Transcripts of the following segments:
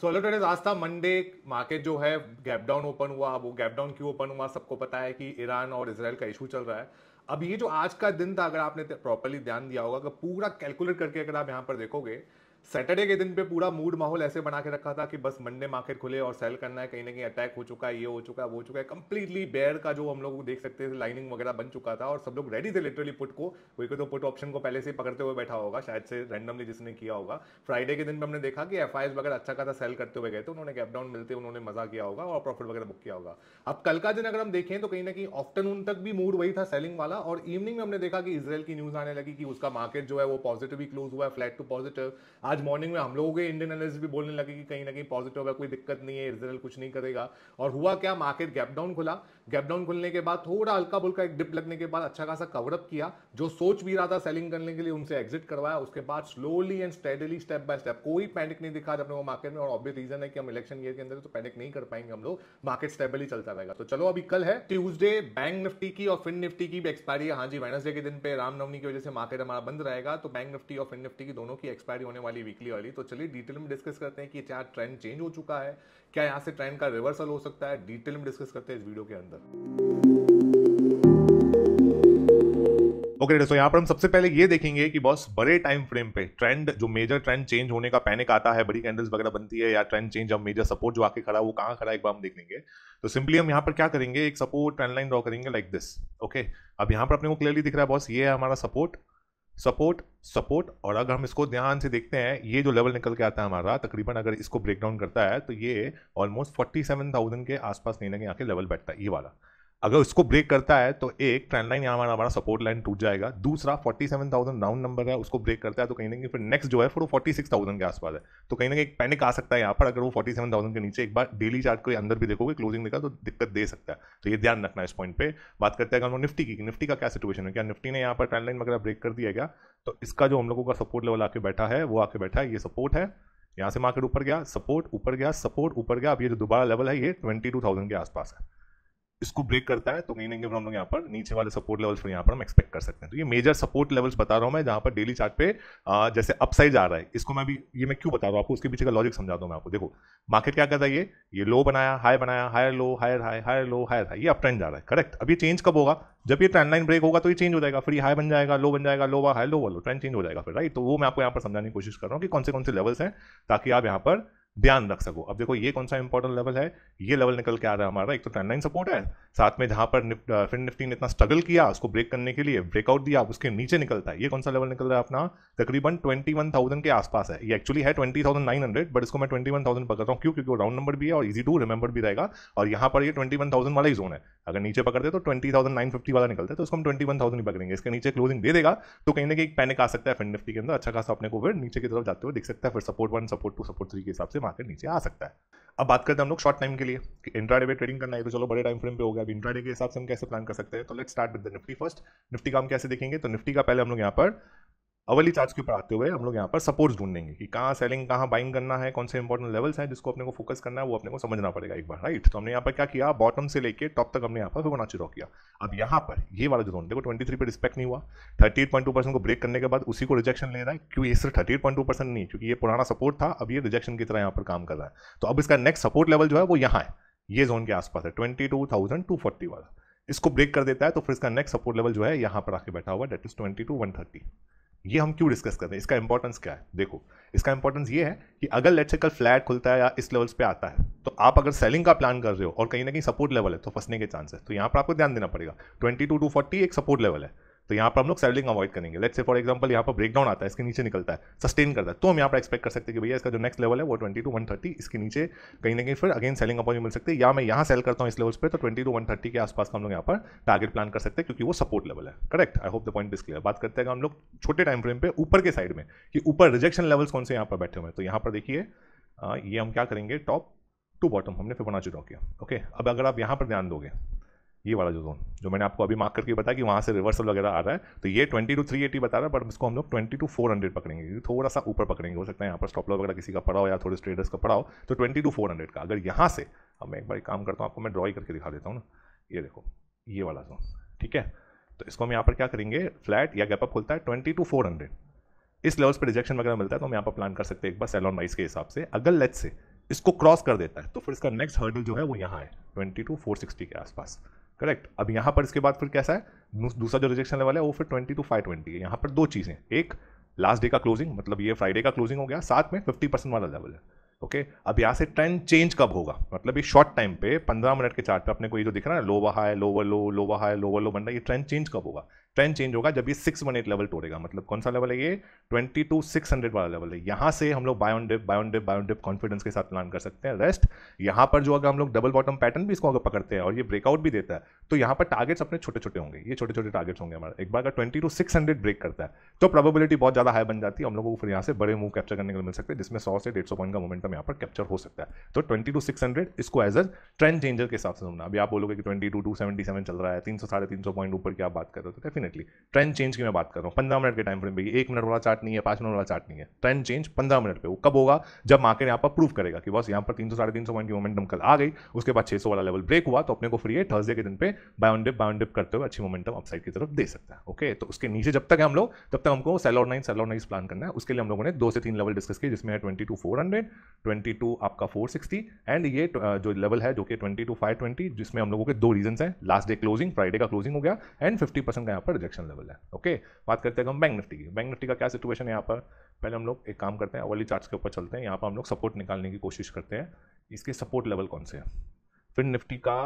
So hello traders आज था Monday market जो है गैप डाउन ओपन हुआ वो गैप डाउन क्यों ओपन हुआ सबको पता है कि ईरान और इसराइल का इशू चल रहा है अब ये जो आज का दिन था अगर आपने प्रॉपरली ध्यान दिया होगा अगर पूरा कैलकुलेट करके अगर आप यहाँ पर देखोगे सैटरडे के दिन पे पूरा मूड माहौल ऐसे बना के रखा था कि बस मंडे मार्केट खुले और सेल करना है कहीं ना कहीं अटैक हो चुका है ये हो चुका है वो हो चुका है कंप्लीटली बेयर का जो हम लोग देख सकते थे लाइनिंग वगैरह बन चुका था और सब लोग रेडी थे लिटरली पुट को कोई कोई तो पुट ऑप्शन को पहले से ही पकड़ते हुए बैठा होगा शायद से रैंडमली जिसने किया होगा फ्राइडे के दिन पर हमने देखा कि एफ वगैरह अच्छा खासा सेल करते हुए गए थे उन्होंने गैप डाउन मिलते उन्होंने मजा किया होगा और प्रॉफिट वगैरह बुक किया होगा अब कल का दिन अगर हम देखें तो कहीं ना कहीं आफ्टरनून तक भी मूड वही था सेलिंग वाला और इवनिंग में हमने देखा कि इसराइल की न्यूज आने लगी कि उसका मार्केट जो है वो पॉजिटिव ही क्लोज हुआ है फ्लैट टू पॉजिटिव आज मॉर्निंग में हम लोगों के इंडियन एनालिस्ट भी बोलने लगे कि कहीं ना कहीं पॉजिटिव है कोई दिक्कत नहीं है रिजल्ट कुछ नहीं करेगा और हुआ क्या मार्केट गैप डाउन खुला गैप डाउन खुलने के बाद थोड़ा हल्का बुल्का एक डिप लगने के बाद अच्छा खासा कवरअप किया जो सोच भी रहा था सेलिंग करने के लिए उनसे एग्जिट करवाया उसके बाद slowly and steadily step by step कोई पैनिक नहीं दिखा अपने वो मार्केट में और ऑब्वियस रीजन है कि हम इलेक्शन ईयर के अंदर तो पैनिक नहीं कर पाएंगे हम लोग मार्केट स्टेबली चलता रहेगा तो चलो अभी कल है ट्यूजडे बैंक निफ्टी की और फिन निफ्टी की भी एक्सपायरी है हाँ जी वेनसडे के दिन पे रामनवमी की वजह से मार्केट हमारा बंद रहेगा तो बैंक निफ्टी और फिन निफ्टी की दोनों की एक्सपायरी होने वाली वीकली वाली तो चलिए डिटेल में डिस्कस करते हैं कि क्या ट्रेंड चेंज हो चुका है क्या यहाँ से ट्रेंड का रिवर्सल हो सकता है डिटेल में डिस्कस करते हैं इस वीडियो के अंदर ओके okay, तो यहाँ पर हम सबसे पहले ये देखेंगे कि बॉस बड़े टाइम फ्रेम पे ट्रेंड जो मेजर ट्रेंड चेंज होने का पैनिक आता है बड़ी कैंडल्स वगैरह बनती है या ट्रेंड चेंज अब मेजर सपोर्ट जो आके खड़ा वो कहाँ खड़ा एक बार हम देख लेंगे तो सिंपली हम यहाँ पर क्या करेंगे एक सपोर्ट ट्रेंड लाइन ड्रॉ करेंगे लाइक दिस ओके अब यहाँ पर अपने को क्लियरली दिख रहा है बॉस ये है हमारा सपोर्ट सपोर्ट सपोर्ट और अगर हम इसको ध्यान से देखते हैं ये जो लेवल निकल के आता है हमारा तकरीबन अगर इसको ब्रेक डाउन करता है तो ये ऑलमोस्ट फोर्टी सेवन थाउजेंड के आसपास नहीं लगे यहाँ के लेवल बैठता है ये वाला अगर उसको ब्रेक करता है तो एक ट्रेंड लाइन हमारा हमारा सपोर्ट लाइन टूट जाएगा दूसरा 47,000 राउंड नंबर है उसको ब्रेक करता है तो कहीं ना कहीं फिर नेक्स्ट जो है फिर वो 46,000 के आसपास है तो कहीं ना कहीं एक पैनिक आ सकता है यहाँ पर अगर वो 47,000 के नीचे एक बार डेली चार्ट के अंदर भी देखोगे क्लोजिंग देखा तो दिक्कत दे सकता है तो ये ध्यान रखना इस पॉइंट पर बात करते हैं अगर हम निफ्टी की निफ्टी का क्या सिचुएशन है क्या निफ्टी ने यहाँ पर ट्रेंड लाइन वगैरह ब्रेक कर दिया गया तो इसका जो हम लोगों का सपोर्ट लेवल आके बैठा है वो आके बैठा है ये सपोर्ट है यहाँ से मार्केट ऊपर गया सपोर्ट ऊपर गया सपोर्ट ऊपर गया अब ये जो दोबारा लेवल है ये ट्वेंटी के आसपास है इसको ब्रेक करता है तो कहीं नहीं हम लोग यहाँ पर नीचे वाले सपोर्ट लेवल्स पर यहाँ पर हम एक्सपेक्ट कर सकते हैं तो ये मेजर सपोर्ट लेवल्स बता रहा हूँ मैं जहाँ पर डेली चार्ट पे जैसे अपसाइड आ रहा है इसको मैं भी ये मैं क्यों बता रहा हूँ आपको उसके पीछे का लॉजिक समझा दूँ मैं आपको देखो मार्केट क्या करता है ये ये लो बनाया हाई बनाया higher low higher high higher low higher high ये अप ट्रेंड जा रहा है करेक्ट अब ये चेंज कब होगा जब ये ट्रेंड लाइन ब्रेक होगा तो ये चेंज हो जाएगा फिर हाई बन जाएगा लो बन जाएगा लो वा हाई लो वो लो ट्रेंड चेंज हो जाएगा फिर राइट तो वो मैं आपको यहाँ पर समझाने की कोशिश कर रहा हूँ कि कौन से कौन से लेवल्स हैं ताकि आप यहाँ पर ध्यान रख सको अब देखो ये कौन सा इंपॉर्टेंट लेवल है ये लेवल निकल के आ रहा है हमारा एक तो ट्रेंड लाइन सपोर्ट है साथ में जहां पर फिर निफ्टी ने इतना स्ट्रगल किया उसको ब्रेक करने के लिए ब्रेकआउट दिया उसके नीचे निकलता है ये कौन सा लेवल निकल रहा है अपना तकरीबन ट्वेंटी वन के आसपास है ये एक्चुअली है ट्वेंटी नाइन हंड्रेड बट इसको मैं ट्वेंटी वन थाउजेंड पकड़ता हूँ क्यों क्योंकि वो राउंड नंबर भी है और इजी टू रिमेंबर भी रहेगा और यहाँ पर ये ट्वेंटी वन वाला ही जोन है अगर नीचे पकड़ते तो ट्वेंटी थाउजेंड नाइन फिफ्टी वाला निकलता है तो उसको हम ट्वेंटी वन ही पकड़ेंगे इसके नीचे क्लोजिंग दे देगा तो कहीं ना कहीं पैनिक आ सकता है फिर निफ्टी के अंदर अच्छा खासा अपने को फिर नीचे की तरफ जाते हुए दिख सकता है फिर support one support two support three के हिसाब से मार्केट नीचे आ सकता है अब बात करते हैं हम लोग शॉर्ट टाइम के लिए कि इंट्राडे पे ट्रेडिंग करना है तो चलो बड़े टाइम फ्रेम पे हो गया अब इंट्राडे के हिसाब से हम कैसे प्लान कर सकते हैं तो let's start with the Nifty first Nifty का हम कैसे देखेंगे तो निफ्टी का पहले हम लोग यहाँ पर अवली चार्ज के ऊपर आते हुए हम लोग यहाँ पर सपोर्ट्स ढूंढेंगे कि कहाँ सेलिंग कहाँ बाइंग करना है कौन से इंपॉर्टेंट लेवल्स हैं जिसको अपने को फोकस करना है वो अपने को समझना पड़ेगा एक बार राइट तो हमने यहाँ पर क्या किया बॉटम से लेकर टॉप तक हमने यहाँ पर फिबोनाची ड्रॉ किया अब यहाँ पर ये वाला जो जोन देखो ट्वेंटी थ्री पर रिस्पेक्ट नहीं हुआ thirty eight point two percent को ब्रेक करने के बाद उसी को रिजेक्शन ले रहा है क्योंकि ये सिर्फ thirty eight point two percent नहीं क्योंकि ये पुराना सपोर्ट था अब ये रिजेक्शन की तरह यहाँ पर काम कर रहा है तो अब इसका नेक्स्ट सपोर्ट लेवल जो है वो यहाँ है ये जोन के आसपास है twenty two thousand two forty वाला इसको ब्रेक कर देता है तो फिर इसका नेक्स्ट सपोर्ट लेवल जो है यहाँ पर आके बैठा हुआ that is twenty two one thirty ये हम क्यों डिस्कस कर रहे हैं इसका इंपॉर्टेंस क्या है देखो इसका इंपॉर्टेंस ये है कि अगर लेट से कल फ्लैट खुलता है या इस लेवल्स पे आता है तो आप अगर सेलिंग का प्लान कर रहे हो और कहीं ना कहीं सपोर्ट लेवल है तो फंसने के चांस है तो यहाँ पर आपको ध्यान देना पड़ेगा ट्वेंटी टू टू फोर्टी एक सपोर्ट लेवल है तो यहाँ पर हम लोग सेलिंग अवॉइड करेंगे लेट से फॉर एग्जांपल यहाँ पर डाउन आता है इसके नीचे निकलता है सस्टेन करता है तो हम यहाँ पर एक्सपेक्ट कर सकते हैं कि भैया इसका जो नेक्स्ट लेवल है वो ट्वेंटी टू वन थर्टी इसके नीचे कहीं ना कहीं फिर अगेन सेलिंग अपॉइंट मिल सकती है या मैं यहाँ सेल करता हूँ इस लेवल पर तो ट्वेंटी टू वन थर्टी के आसपास हम लोग यहाँ पर टारगेट प्लान कर सकते हैं क्योंकि वो सपोर्ट लेवल है correct I hope the point is clear बात करते हैं हम लोग छोटे टाइम फ्रेम पर ऊपर के साइड में कि ऊपर रिजेक्शन लेवल्स कौन से यहाँ पर बैठे हुए हैं तो यहाँ पर देखिए ये हम क्या करेंगे टॉप टू बॉटम हमने फिर बना चुका ओके अब अगर आप यहाँ पर ध्यान दोगे ये वाला जो जोन जो मैंने आपको अभी मार्क करके बताया कि वहाँ से रिवर्सल वगैरह आ रहा है तो ये ट्वेंटी टू थ्री एटी बता रहा है बट इसको हम लोग ट्वेंटी टू फोर हंड्रेड पकड़ेंगे थोड़ा सा ऊपर पकड़ेंगे हो सकता है यहाँ पर स्टॉप वगैरह किसी का पड़ा हो या थोड़े ट्रेडर्स का पड़ा हो तो ट्वेंटी टू फोर हंड्रेड का अगर यहाँ से अब मैं एक बार काम करता हूँ आपको मैं ड्रॉ करके दिखा देता हूँ ना ये देखो ये वाला जोन ठीक है तो इसको हम यहाँ पर क्या करेंगे फ्लैट या गैपअप खुलता है ट्वेंटी टू फोर हंड्रेड इस लेवल्स पर रिजेक्शन वगैरह मिलता है तो हम यहाँ पर प्लान कर सकते हैं एक बार सेलॉन वाइस के हिसाब से अगर लेट से इसको क्रॉस कर देता है तो फिर इसका नेक्स्ट हर्डल जो है वो यहाँ है ट्वेंटी टू फोर सिक्सटी के आसपास करेक्ट अब यहां पर इसके बाद फिर कैसा है दूसरा जो रिजेक्शन लेवल है वो फिर ट्वेंटी टू फाइव ट्वेंटी है यहाँ पर दो चीज़ें एक लास्ट डे का क्लोजिंग मतलब ये फ्राइडे का क्लोजिंग हो गया साथ में फिफ्टी परसेंट वाला लेवल है ओके अब यहाँ से ट्रेंड चेंज कब होगा मतलब ये शॉर्ट टाइम पे पंद्रह मिनट के चार्ट पे अपने को ये जो दिख रहा है lower high lower low lower high lower low बन रहा है ये ट्रेंड चेंज कब होगा ट्रेंड चेंज होगा जब ये एट लेवल तोड़ेगा मतलब कौन सा लेवल है ये ट्वेंटी टू सिक्स हंड्रेड वाला लेवल है यहाँ से हम लोग buy on dip buy on dip buy on dip confidence के साथ प्लान कर सकते हैं रेस्ट यहाँ पर जो अगर हम लोग डबल बॉटम पैटर्न भी इसको अगर पकड़ते हैं और ये ब्रेकआउट भी देता है तो यहाँ पर टारगेट्स अपने छोटे छोटे होंगे ये छोटे छोटे टारगेट्स होंगे हमारे एक बार अगर twenty two six hundred break करता है तो प्रॉबिलिटी बहुत ज़्यादा हाई बन जाती है हम लोगों को फिर यहाँ से बड़े मूव कैप्चर करने को मिल सकते हैं जिसमें सौ से डेढ़ सौ पॉइंट का मोमेंटम यहाँ पर कैप्चर हो सकता है तो ट्वेंटी टू सिक्स हंड्रेड इसको एज अ ट्रेंड चेंजर के हिसाब से सुनना अभी आप बोलोगे कि twenty two two seventy seven चल रहा है तीन सौ साढ़े तीन सौ पॉइंट ऊपर की आप बात कर रहे हो तो डेफिनेट डेफिनेटली ट्रेंड चेंज की मैं बात कर रहा हूँ पंद्रह मिनट के टाइम फ्रेम पर एक मिनट वाला चार्ट नहीं है पांच मिनट वाला चार्ट नहीं है ट्रेंड चेंज पंद्रह मिनट पे वो कब होगा जब मार्केट यहाँ पर प्रूव करेगा कि बस यहाँ पर तीन सौ साढ़े तीन सौ पॉइंट की मोमेंटम कल आ गई उसके बाद छह सौ वाला लेवल ब्रेक हुआ तो अपने को फ्री है थर्सडे के दिन पे बायोडिप बायोडिप करते हुए अच्छी मोमेंटम अपसाइड की तरफ दे सकता है ओके तो उसके नीचे जब तक हम लोग तब तक हमको सेल और नाइन सेल और नाइस प्लान करना है उसके लिए हम लोगों ने दो से तीन लेवल डिस्कस किए जिसमें है twenty two four hundred twenty two आपका फोर सिक्सटी एंड ये जो लेवल है जो कि ट्वेंटी टू फाइव ट्वेंटी जिसमें हम लोगों के दो रीजन है लास्ट डे क्लोजिंग फ्राइडे का क्लोजिंग हो गया एंड फिफ्टी परसेंट का यहाँ पर रिजेक्शन लेवल है ओके बात करते हैं हम बैंक निफ्टी की बैंक निफ्टी का क्या सिचुएशन है यहाँ पर पहले हम लोग एक काम करते हैं अवली चार्ट के ऊपर चलते हैं यहाँ पर हम लोग सपोर्ट निकालने की कोशिश करते हैं इसके सपोर्ट लेवल कौन से हैं फिर निफ्टी का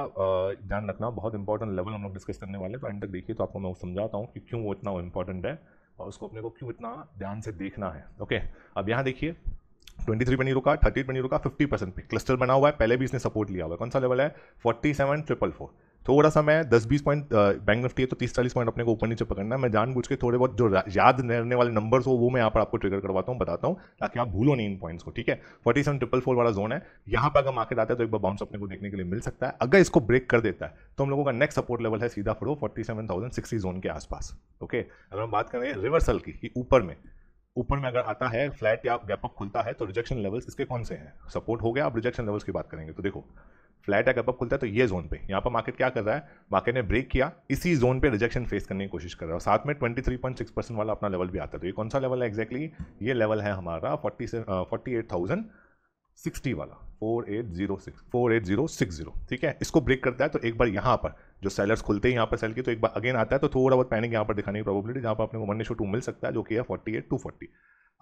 ध्यान रखना बहुत इंपॉर्टेंट लेवल हम लोग डिस्कस करने वाले तो एंड तक देखिए तो आपको मैं समझाता हूँ कि क्यों वो इतना इंपॉर्टेंट है और उसको अपने को क्यों इतना ध्यान से देखना है ओके अब यहाँ देखिए 23 थ्री पे नहीं रुका थर्टी पे नहीं रुका 50 परसेंट पे क्लस्टर बना हुआ है पहले भी इसने सपोर्ट लिया हुआ है कौन सा लेवल है फोर्टी सेवन ट्रिपल फोर थोड़ा सा मैं दस बीस पॉइंट बैंक निफ्टी है तो तीस चालीस पॉइंट अपने को ऊपर नीचे पकड़ना मैं जानबूझ के थोड़े बहुत जो याद रहने वाले नंबर्स हो वो मैं यहाँ पर आपको ट्रिगर करवाता हूँ बताता हूँ ताकि आप भूलो नहीं इन पॉइंट्स को ठीक है फोर्टी सेवन ट्रिपल फोर वाला जोन है यहाँ पर अगर मार्केट आता है तो एक बार बाउंस अपने को देखने के लिए मिल सकता है अगर इसको ब्रेक कर देता है तो हम लोगों का नेक्स्ट सपोर्ट लेवल है सीधा फोड़ो forty seven thousand sixty zone के आसपास ओके अगर हम बात करें रिवर्सल की ऊपर में ऊपर में अगर आता है फ्लैट या गैप अप खुलता है तो रिजेक्शन लेवल्स इसके कौन से हैं सपोर्ट हो गया आप रिजेक्शन लेवल्स की बात करेंगे तो देखो फ्लैट एक अबब खुलता है तो ये जोन पे यहाँ पर मार्केट क्या कर रहा है मार्केट ने ब्रेक किया इसी जोन पे रिजेक्शन फेस करने की कोशिश कर रहा है और साथ में 23.6 परसेंट वाला अपना लेवल भी आता है तो ये कौन सा लेवल है एक्जैक्टली exactly? ये लेवल है हमारा फोर्टी से फोर्टी एट थाउजेंड सिक्सटी वाला four eight zero six four eight zero six zero ठीक है इसको ब्रेक करता है तो एक बार यहाँ पर जो सेलर्स खुलते हैं यहाँ पर सेल की तो एक बार अगेन आता है तो थोड़ा बहुत पैनिक यहाँ पर दिखाने की प्रोबेबिलिटी जहाँ पर अपने को मनी शो टू मिल सकता है जो कि है फोर्टी एट टू फोर्टी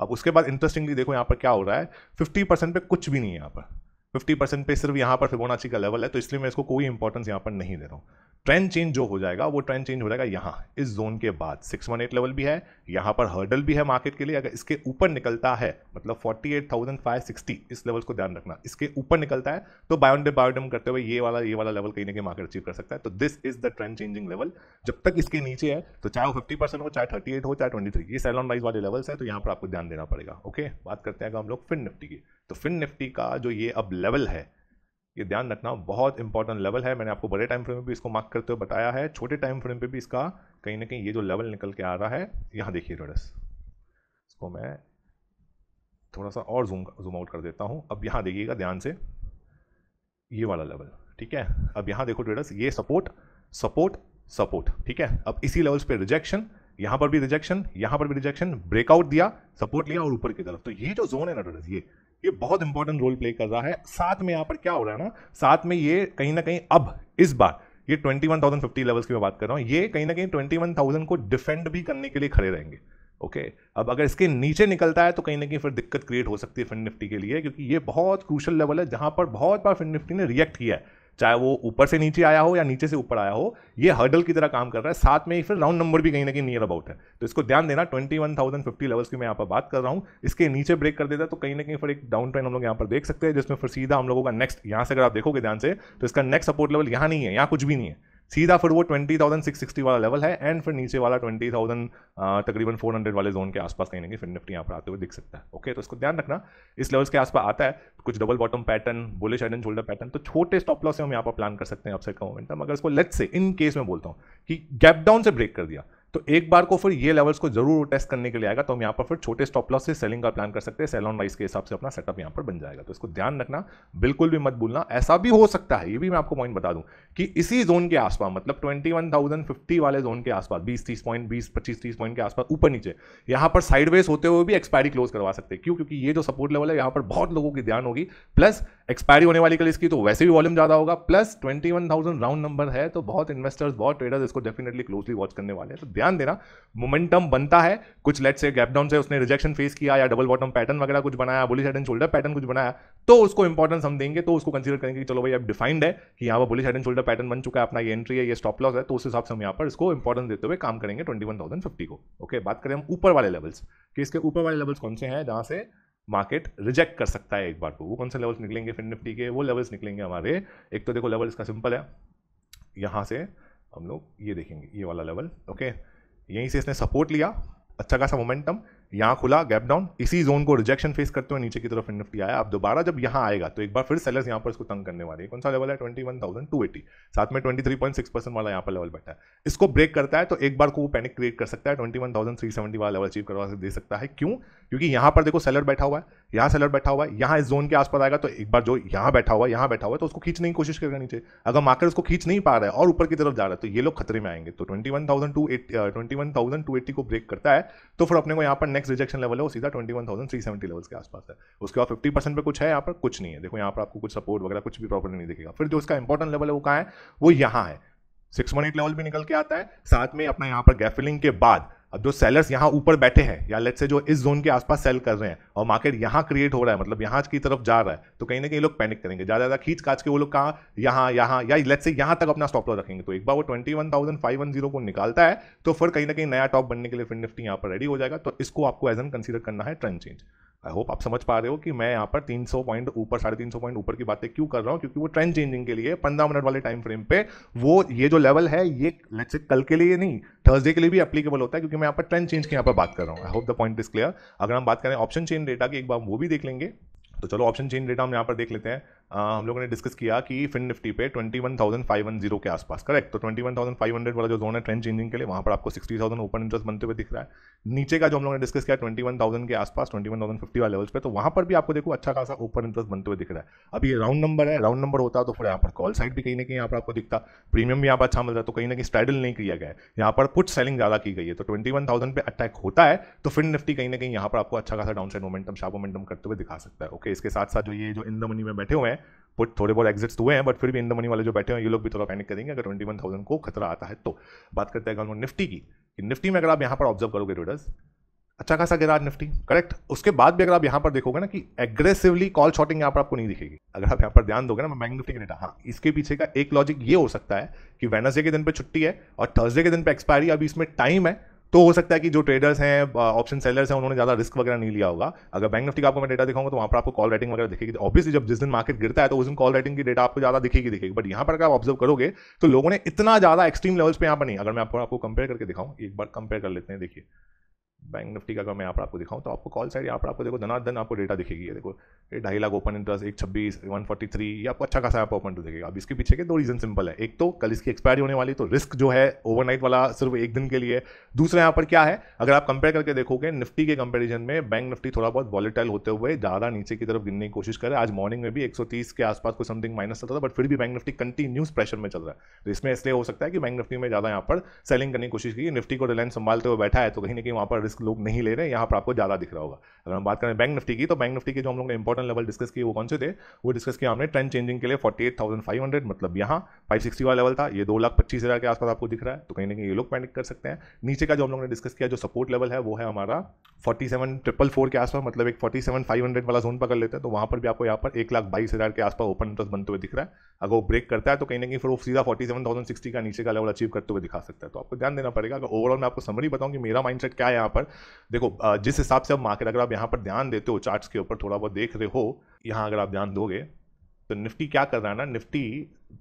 अब उसके बाद इंटरेस्टिंगली देखो यहाँ पर क्या हो रहा है फिफ्टी परसेंट पर कुछ भी नहीं है यहाँ पर फिफ्टी परसेंट पे सिर्फ यहाँ पर फिबोनाची का लेवल है तो इसलिए मैं इसको कोई इंपॉर्टेंस यहाँ पर नहीं दे रहा हूँ ट्रेंड चेंज जो हो जाएगा वो ट्रेंड चेंज हो जाएगा यहाँ इस जोन के बाद एट लेवल भी है यहाँ पर हर्डल भी है मार्केट के लिए अगर इसके ऊपर निकलता है मतलब फोर्टी एट सिक्सटी इस लेवल को ध्यान रखना इसके ऊपर निकलता है तो बायोडे बायोडम करते हुए ये वाला ये वाला लेवल कहीं ना कहीं मार्केट अचीव कर सकता है तो this is the trend changing level जब तक इसके नीचे है तो चाहे वो फिफ्टी हो चाहे थर्टी हो चाहे ट्वेंटी ये सैलॉन वाइज वाले लेवल्स है तो यहाँ पर आपको ध्यान देना पड़ेगा ओके बात करते हैं हम लोग फिन निफ्टी की तो फिन निफ्टी का जो ये अब लेवल है ये ध्यान रखना बहुत इंपॉर्टेंट लेवल है मैंने आपको बड़े टाइम फ्रेम में भी इसको मार्क करते हुए बताया है छोटे टाइम फ्रेम पे भी इसका कहीं ना कहीं ये जो लेवल निकल के आ रहा है यहाँ देखिए रोडस इसको मैं थोड़ा सा और जूम जूम आउट कर देता हूँ अब यहाँ देखिएगा ध्यान से ये वाला लेवल ठीक है अब यहाँ देखो ट्रेडर्स ये सपोर्ट सपोर्ट सपोर्ट ठीक है अब इसी लेवल्स पे रिजेक्शन यहाँ पर भी रिजेक्शन यहाँ पर भी रिजेक्शन ब्रेकआउट दिया सपोर्ट लिया और ऊपर की तरफ तो ये जो जोन है ना ट्रेडर्स ये ये बहुत इंपॉर्टेंट रोल प्ले कर रहा है साथ में यहाँ पर क्या हो रहा है ना साथ में ये कहीं ना कहीं अब इस बार ये twenty one thousand fifty levels की मैं बात कर रहा हूँ ये कहीं ना कहीं ट्वेंटी वन थाउजेंड को डिफेंड भी करने के लिए खड़े रहेंगे ओके अब अगर इसके नीचे निकलता है तो कहीं ना कहीं फिर दिक्कत क्रिएट हो सकती है फिन निफ्टी के लिए क्योंकि ये बहुत क्रूशल लेवल है जहाँ पर बहुत बार फिन निफ्टी ने रिएक्ट किया है चाहे वो ऊपर से नीचे आया हो या नीचे से ऊपर आया हो ये हर्डल की तरह काम कर रहा है साथ में ही फिर राउंड नंबर भी कहीं ना कहीं नियर अबाउट है तो इसको ध्यान देना twenty one thousand fifty levels की मैं यहाँ पर बात कर रहा हूँ इसके नीचे ब्रेक कर देता तो कहीं ना कहीं फिर एक डाउन ट्रेंड हम लोग यहाँ पर देख सकते हैं जिसमें फिर सीधा हम लोगों का नेक्स्ट यहाँ से अगर आप देखोगे ध्यान से तो इसका नेक्स्ट सपोर्ट लेवल यहाँ नहीं है यहाँ कुछ भी नहीं है सीधा फिर वो ट्वेंटी थाउजेंड सिक्स सिक्सटी वाला लेवल है एंड फिर नीचे वाला ट्वेंटी थाउजेंड तकरीबन फोर हंड्रेड वाले जोन के आसपास कहीं नहीं फिर निफ्टी यहाँ पर आते हुए दिख सकता है ओके तो इसको ध्यान रखना इस लेवल्स के आसपास आता है कुछ double bottom pattern bullish head and shoulder pattern तो छोटे स्टॉप लॉस से हम यहाँ पर प्लान कर सकते हैं अपसाइड का मोमेंटम अगर इसको लेट से इन केस में बोलता हूँ कि गैप डाउन से ब्रेक कर दिया तो एक बार को फिर ये लेवल्स को जरूर टेस्ट करने के लिए आएगा तो हम यहाँ पर फिर छोटे स्टॉप लॉस से सेलिंग का प्लान कर सकते हैं सेल ऑन के हिसाब से अपना सेटअप यहाँ पर बन जाएगा तो इसको ध्यान रखना बिल्कुल भी मत भूलना ऐसा भी हो सकता है ये भी मैं आपको पॉइंट बता दूं कि इसी जोन के आसपास मतलब ट्वेंटी वाले जोन के आसपास बीस तीस पॉइंट बीस पच्चीस तीस पॉइंट के आसपास ऊपर नीचे यहाँ पर साइडवेज होते हुए भी एक्सपायरी क्लोज करवा सकते हैं क्यों क्योंकि ये जो सपोर्ट लेवल है यहाँ पर बहुत लोगों की ध्यान होगी प्लस एक्सपायरी होने वाली कल इसकी तो वैसे भी वॉल्यूम ज़्यादा होगा plus twenty one thousand round number है तो बहुत इन्वेस्टर्स बहुत ट्रेडर्स इसको डेफिनेटली क्लोजली वॉच करने वाले हैं तो ध्यान देना मोमेंटम बनता है कुछ लेट से गैप डाउन से उसने रिजेक्शन फेस किया या डबल बॉटम पैटर्न वगैरह कुछ बनाया bullish head and shoulder pattern कुछ बनाया तो उसको इंपॉर्टेंस हम देंगे तो उसको कंसिडर करेंगे कि चलो भाई अब डिफाइंड है कि यहाँ पर bullish head and shoulder pattern बन चुका है अपना ये एंट्री है ये स्टॉप लॉस है तो उस हिसाब से हम यहाँ पर इसको इंपॉर्टेंस देते हुए काम करेंगे ट्वेंटी वन थाउजेंड फिफ्टी को ओके बात करें हम ऊपर वाले लेवल्स कि इसके ऊपर वाले लेवल्स कौन से हैं जहाँ से मार्केट रिजेक्ट कर सकता है एक बार को वो कौन से लेवल्स निकलेंगे फिर निफ्टी के वो लेवल्स निकलेंगे हमारे एक तो देखो लेवल इसका सिंपल है यहाँ से हम लोग ये देखेंगे ये वाला लेवल ओके यहीं से इसने सपोर्ट लिया अच्छा खासा मोमेंटम यहाँ खुला गैप डाउन इसी जोन को रिजेक्शन फेस करते हुए नीचे की तरफ निफ्टी आया अब दोबारा जब यहाँ आएगा तो एक बार फिर सेलर्स यहाँ पर इसको तंग करने वाले कौन सा लेवल है twenty one thousand two eighty साथ में twenty three point six percent वाला यहाँ पर लेवल बैठा है इसको ब्रेक करता है तो एक बार को वो पैनिक क्रिएट कर सकता है twenty one thousand three seventy वाला लेवल अचीव करवा दे सकता है क्यों क्योंकि यहाँ पर देखो सेलर बैठा हुआ है यहाँ सेलर बैठा हुआ है यहां इस जोन के आसपास आएगा तो एक बार जो यहाँ बैठा हुआ है यहाँ बैठा हुआ है तो उसको खींचने की कोशिश करनी चाहिए अगर मार्केट उसको खींच नहीं पा रहा है और ऊपर की तरफ जा रहा है तो ये लोग खतरे में आएंगे तो twenty one thousand two eight twenty one thousand two eighty को ब्रेक करता है तो फिर अपने को यहाँ पर नेक्स्ट रिजेक्शन लेवल है वो सीधा twenty one thousand three seventy level के आसपास है उसके बाद फिफ्टी परसेंट पर कुछ है यहाँ पर कुछ नहीं है देखो यहाँ पर आपको कुछ सपोर्ट वगैरह कुछ भी प्रॉब्लम नहीं दिखेगा फिर जो उसका इंपॉर्टेंट लेवल है वो कहाँ है वो यहाँ है सिक्स वन एट लेवल भी निकल के आता है साथ में अपना यहाँ पर गैफिलिंग के बाद अब जो सेलर्स यहाँ ऊपर बैठे हैं या लेट से जो इस जोन के आसपास सेल कर रहे हैं और मार्केट यहाँ क्रिएट हो रहा है मतलब यहाँ की तरफ जा रहा है तो कहीं ना कहीं लोग पैनिक करेंगे ज़्यादा ज़्यादा खींच काच के वो लोग कहाँ यहाँ यहाँ या लेट से यहाँ तक अपना स्टॉप लॉस रखेंगे तो एक बार वो twenty one thousand five one zero को निकालता है तो फिर कहीं ना कहीं नया टॉप बनने के लिए फिर निफ्टी यहाँ पर रेडी हो जाएगा तो इसको आपको एज एन कंसिडर करना है ट्रेंड चेंज आई होप आप समझ पा रहे हो कि मैं यहाँ पर 300 पॉइंट ऊपर साढ़े तीन सौ पॉइंट ऊपर की बातें क्यों कर रहा हूँ क्योंकि वो ट्रेंड चेंजिंग के लिए पंद्रह मिनट वाले टाइम फ्रेम पे वो ये जो लेवल है ये लेट्स कल के लिए नहीं थर्सडे के लिए भी एप्लीकेबल होता है क्योंकि मैं यहाँ पर ट्रेंड चेंज की यहाँ पर बात कर रहा हूँ I hope the point is clear अगर हम बात करें ऑप्शन चेन डेटा की एक बार वो भी देख लेंगे तो चलो ऑप्शन चेन डेटा हम यहाँ पर देख लेते हैं हाँ, हम लोगों ने डिस्कस किया कि फिन निफ्टी पे twenty one one thousand five zero के आसपास करेक्ट तो ट्वेंटी वन फाइव हंड्रेड वाला जो जोन है ट्रेंड चेंजिंग के लिए वहाँ पर आपको सिक्सटी थाउजेंड ओपन इंटरेस्ट बनते हुए दिख रहा है नीचे का जो हम लोगों ने डिस्कस किया ट्वेंटी वन थाउजेंड के आसपास फिफ्टी वाले लेवल्स पे तो वहाँ पर भी आपको देखो अच्छा खासा ओपन इंटरेस्ट बनते हुए दिख रहा है अब ये राउंड नंबर है राउंड नंबर होता तो फिर यहाँ पर कॉल साइड भी कहीं ना कहीं यहाँ पर आपको दिखता प्रीमियम भी यहाँ पर अच्छा मिल रहा है तो कहीं ना कहीं स्ट्रैडल नहीं किया गया है यहाँ पर कुछ सेलिंग ज़्यादा की गई है तो ट्वेंटी वन थाउजेंड पे अटैक होता है तो फिन निफ्टी कहीं ना कहीं यहाँ पर आपको अच्छा खासा downside momentum sharp momentum करते हुए दिखा सकता है ओके इसके साथ साथ जो ये जो इन द मनी में बैठे हुए हैं पुट थोड़े बहुत एग्जिट्स हुए हैं बट फिर भी इन द मनी वाले जो बैठे हैं ये लोग भी थोड़ा पैनिक करेंगे अगर ट्वेंटी वन थाउजेंड को खतरा आता है तो बात करते हैं अगर निफ्टी की कि निफ्टी में अगर आप यहाँ पर ऑब्जर्व करोगे ट्रेडर्स अच्छा खासा गिरा निफ्टी करेक्ट उसके बाद भी अगर आप यहाँ पर देखोगे ना कि एग्रेसिवली कॉल शॉटिंग यहाँ पर आपको नहीं दिखेगी अगर आप यहाँ पर ध्यान दोगे ना मैं बैंक निफ्टी के डेटा हाँ इसके पीछे का एक लॉजिक ये हो सकता है कि वेनसडे के दिन पर छुट्टी है और थर्सडे के दिन पर एक्सपायरी अभी इसमें टाइम है तो हो सकता है कि जो ट्रेडर्स हैं ऑप्शन सेलर्स हैं उन्होंने ज़्यादा रिस्क वगैरह नहीं लिया होगा अगर बैंक निफ्टी का आपको मैं डेटा दिखाऊंगा तो वहां पर आपको कॉल राइटिंग वगैरह दिखेगी ऑब्वियसली तो जब जिस दिन मार्केट गिरता है तो उस दिन कॉल राइटिंग की डेटा आपको ज़्यादा दिखेगी दिखेगी बट यहाँ पर अगर आप ऑब्जर्व करोगे तो लोगों ने इतना ज़्यादा एक्सट्रीम लेवल्स पर यहाँ पर नहीं अगर मैं आपको आपको कंपेयर करके दिखाऊँ एक बार कंपेयर कर लेते हैं देखिए बैंक निफ्टी का अगर मैं यहाँ पर आपको दिखाऊँ तो आपको कॉल साइड यहाँ पर आपको देखो धनाधन आपको डेटा दिखेगी ये देखो ये ढाई लाख ओपन इंटरेस्ट एक छब्बीस वन फोर्टी थ्री ये आपको अच्छा खासा आपको ओपन टू दिखेगा अब इसके पीछे के दो रीज़न सिंपल है एक तो कल इसकी एक्सपायरी होने वाली तो रिस्क जो है ओवरनाइट वाला सिर्फ एक दिन के लिए दूसरा यहाँ पर क्या है अगर आप कंपेयर करके देखोगे निफ्टी के कंपेरिजन में बैंक निफ्टी थोड़ा बहुत वॉलीटाइल होते हुए ज़्यादा नीचे की तरफ गिरने की कोशिश करे आज मॉर्निंग में भी 130 के आसपास कोई समथिंग माइनस चलता था बट फिर भी बैंक निफ्टी कंटिन्यूस प्रेशर में चल रहा है तो इसमें इसलिए हो सकता है कि बैंक निफ्टी में ज़्यादा यहाँ पर सेलिंग करने की कोशिश की निफ्टी को रिलायंस संभालते हुए बैठा है तो कहीं ना कहीं वहां पर रिस्क लोग नहीं ले रहे हैं यहां पर आपको ज़्यादा दिख रहा होगा अगर हम बात करें बैंक निफ्टी की तो बैंक निफ्टी के जो हम लोग ने इंपॉर्टेंट लेवल डिस्कस किए वो कौन से थे वो डिस्कस किया हमने ट्रेंड चेंजिंग के लिए हंड्रेड मतलब यहाँ सिक्सटी वाला लेवल था ये दो लाख पच्चीस हज़ार के आसपास आपको दिख रहा है तो कहीं ना कहीं ये लोग पैनिक कर सकते हैं नीचे नीचे का जो हम लोग ने डिस्कस किया जो सपोर्ट लेवल है वो है हमारा फोर्टी सेवन ट्रिपल फोर के आसपास मतलब एक फोर्टी सेवन फाइव हंड्रेड वाला जोन पकड़ लेते हैं तो वहाँ पर भी आपको यहाँ पर एक लाख बाईस हज़ार के आसपास ओपन इंटरेस्ट बनते हुए दिख रहा है अगर वो ब्रेक करता है तो कहीं ना कहीं फिर वो सीधा फोर्टी सेवन थाउजेंड सिक्सटी का नीचे का लेवल अचीव करते हुए दिखा सकता है तो आपको ध्यान देना पड़ेगा अगर ओवरऑल मैं आपको समरी बताऊँ कि मेरा माइंडसेट क्या है यहाँ पर देखो जिस हिसाब से आप मार्केट अगर आप यहाँ पर ध्यान देते हो चार्ट्स के ऊपर थोड़ा बहुत देख रहे हो यहाँ अगर आप ध्यान दोगे तो निफ्टी क्या कर रहा है ना निफ्टी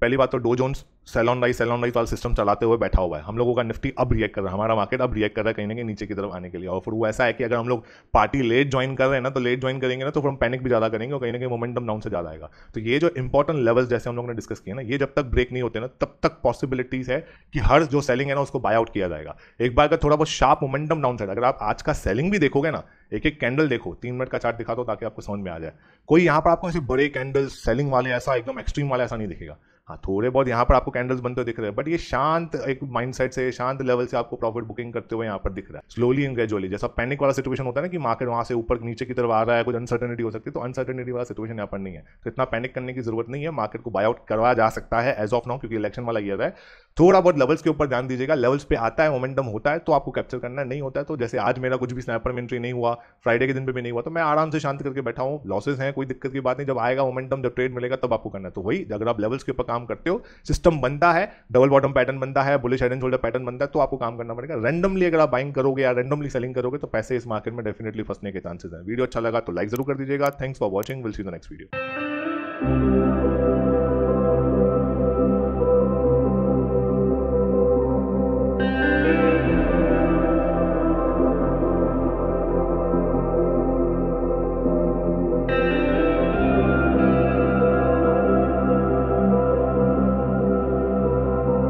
पहली बात तो Dow Jones sell on rise sell on rise वाला सिस्टम चलाते हुए बैठा हुआ है हम लोगों का निफ्टी अब रिएक्ट कर रहा है हमारा मार्केट अब रिएक्ट कर रहा है कहीं ना कहीं नीचे की तरफ आने के लिए और फिर वो ऐसा है कि अगर हम लोग पार्टी लेट ज्वाइन कर रहे हैं ना तो लेट ज्वाइन करेंगे ना तो फिर हम पैनिक भी ज़्यादा करेंगे और कहीं ना कहीं मोमेंटम डाउन से ज़्यादा आएगा तो ये जो इंपॉर्टेंट लेवल्स जैसे हम लोग ने डिस्कस किया ना ये जब तक ब्रेक नहीं होते ना तब तक पॉसिबिलिटीज़ है कि हर जो सेलिंग है ना उसको बाय आउट किया जाएगा एक बार का थोड़ा बहुत शार्प मोमेंटम डाउन साइड अगर आप आज का सेलिंग भी देखोगे ना एक एक कैंडल देखो तीन मिनट का चार्ट दिखा दो ताकि आपको समझ में आ जाए कोई यहाँ पर आपको ऐसे बड़े कैंडल सेलिंग वाले ऐसा एकदम एक्सट्रीम वाला ऐसा नहीं दिखेगा हाँ थोड़े बहुत यहाँ पर आपको कैंडल्स बनते दिख रहे हैं बट ये शांत एक माइंड सेट से शांत लेवल से आपको प्रॉफिट बुकिंग करते हुए यहाँ पर दिख रहा है स्लोली एंड ग्रेजुअली जैसा पैनिक वाला सिचुएशन होता है ना कि मार्केट वहाँ से ऊपर नीचे की तरफ आ रहा है कुछ अनसर्टनिटी हो सकती है तो अनसर्टनिटी वाला सिचुएशन यहाँ पर नहीं है तो इतना पैनिक करने की जरूरत नहीं है मार्केट को बायआउट करवाया जा सकता है एज ऑफ नाउ क्योंकि इलेक्शन वाला ईयर है थोड़ा बहुत लेवल्स के ऊपर ध्यान दीजिएगा लेवल्स पे आता है मोमेंटम होता है तो आपको कैप्चर करना नहीं होता है तो जैसे आज मेरा कुछ भी स्नैपर में एंट्री नहीं हुआ फ्राइडे के दिन पे भी नहीं हुआ तो मैं आराम से शांत करके बैठा हूँ लॉसेस हैं कोई दिक्कत की बात नहीं जब आएगा मोमेंटम जब ट्रेड मिलेगा तब आपको करना है तो वही अगर आप लेवल्स के ऊपर काम काम करते हो सिस्टम बनता है डबल बॉटम पैटर्न बनता है bullish head and shoulder pattern बनता है तो आपको काम करना पड़ेगा रैंडमली अगर आप बाइंग करोगे या रैंडमली सेलिंग करोगे तो पैसे इस मार्केट में डेफिनेटली फंसने के चांसेस हैं वीडियो अच्छा लगा तो लाइक जरूर कर दीजिएगा thanks for watching will see the next video